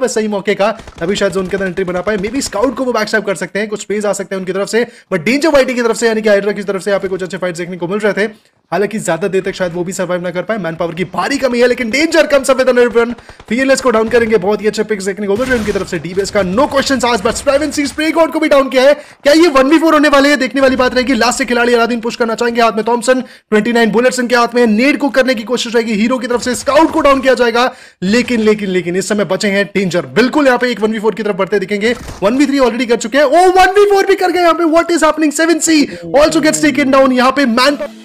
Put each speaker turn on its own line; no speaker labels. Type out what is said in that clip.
बस सही मौके का अभी शायद जोन के अंदर एंट्री बना पाए मे बी स्काउट को वो बैकस्टैप कर सकते हैं कुछ स्पेस आ सकते हैं उनकी तरफ से बट डेंजर वाइटी की तरफ से यानी कि हाइड्रा की तरफ से यहाँ पे कुछ अच्छे फाइट देखने को मिल रहे थे हालांकि ज्यादा देर तक शायद वो भी सर्वाइव ना कर पाए मैन पावर की भारी कमी है लेकिन डेंजर कम सफेद फीएलएस को डाउन करेंगे बहुत ही अच्छे पिक्स देखने को मिल उनकी तरफ से डीबीएस का नो क्वेश्चन आज बस प्राइवेट सीज प्ले गॉड को भी डाउन किया है क्या ये वन वी फोर होने वाले है देखने वाली बात रहेगी लास्ट से खिलाड़ी अलादीन पुश करना चाहेंगे हाथ में थॉमसन ट्वेंटी नाइन बुलेट्स इनके हाथ में नेड को करने की कोशिश रहेगी हीरो की तरफ से स्काउट को डाउन किया जाएगा लेकिन लेकिन लेकिन इस समय बचे हैं डेंजर बिल्कुल यहाँ पे एक वन की तरफ बढ़ते दिखेंगे वन ऑलरेडी कर चुके हैं ओ वन फोर भी कर गए यहाँ पे what is happening seven C also gets taken down यहाँ पे मैन